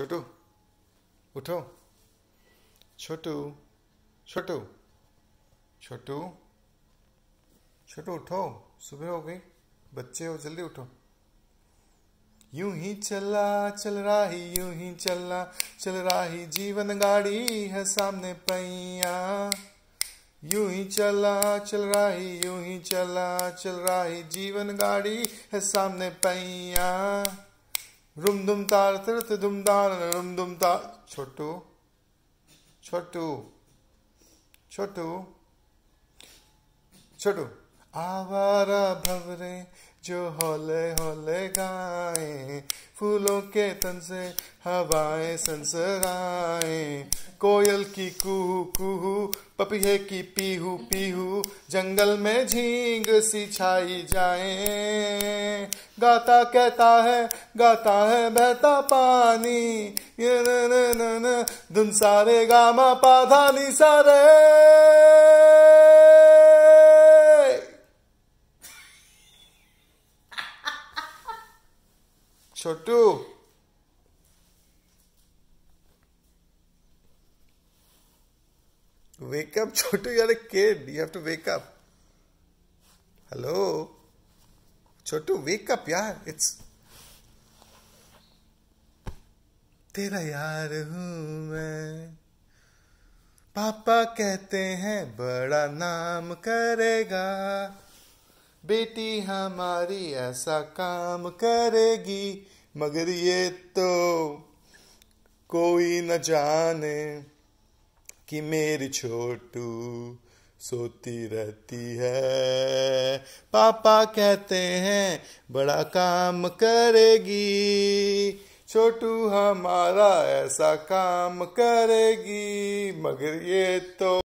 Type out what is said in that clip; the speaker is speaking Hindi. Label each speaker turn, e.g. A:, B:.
A: छोटू उठो छोटू छोटू छोटू छोटू उठो सुबह हो गई बच्चे हो जल्दी उठो यूं ही चला चल रही यूं ही चला चल रही जीवन गाड़ी है सामने पहिया यूं ही चला चल रही यूं ही चला चल रही जीवन गाड़ी है सामने पहिया रुम दुम तार तरत दुम दान रुम दुम तार छोटू छोटू छोटू छोटू आवारा भवरे जो हौले हौले गाए फूलों के तन से हवाएं संसराए कोयल की कुहू कुहू पपीहे की पीहू पीहू जंगल में झींग सी छाई जाए गाता कहता है गाता है बहता पानी ये न न न न धुन सारे गामा पाधानी सारे छोटू वेक अप छोटू यार kid you have to wake up hello Chhotu wake up यार इट्स तेरा यार हूं मैं पापा कहते हैं बड़ा नाम करेगा बेटी हमारी ऐसा काम करेगी मगर ये तो कोई न जाने कि मेरी छोटू सोती रहती है पापा कहते हैं बड़ा काम करेगी छोटू हमारा ऐसा काम करेगी मगर ये तो